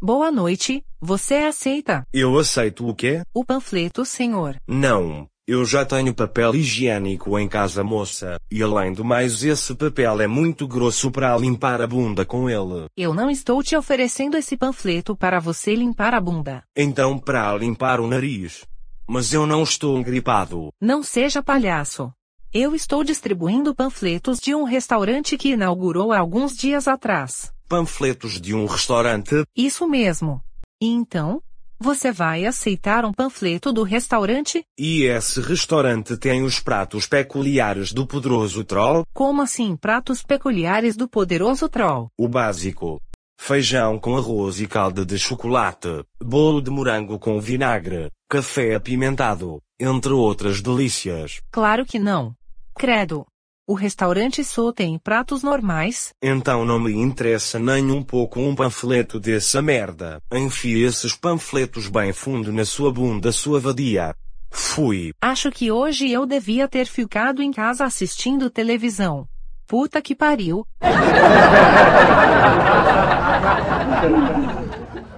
Boa noite, você aceita? Eu aceito o quê? O panfleto, senhor. Não, eu já tenho papel higiênico em casa, moça, e além do mais, esse papel é muito grosso para limpar a bunda com ele. Eu não estou te oferecendo esse panfleto para você limpar a bunda. Então, para limpar o nariz. Mas eu não estou gripado. Não seja palhaço. Eu estou distribuindo panfletos de um restaurante que inaugurou alguns dias atrás panfletos de um restaurante. Isso mesmo. Então, você vai aceitar um panfleto do restaurante? E esse restaurante tem os pratos peculiares do poderoso troll? Como assim pratos peculiares do poderoso troll? O básico. Feijão com arroz e calda de chocolate, bolo de morango com vinagre, café apimentado, entre outras delícias. Claro que não. Credo. O restaurante só tem pratos normais? Então não me interessa nem um pouco um panfleto dessa merda. Enfie esses panfletos bem fundo na sua bunda, sua vadia. Fui. Acho que hoje eu devia ter ficado em casa assistindo televisão. Puta que pariu.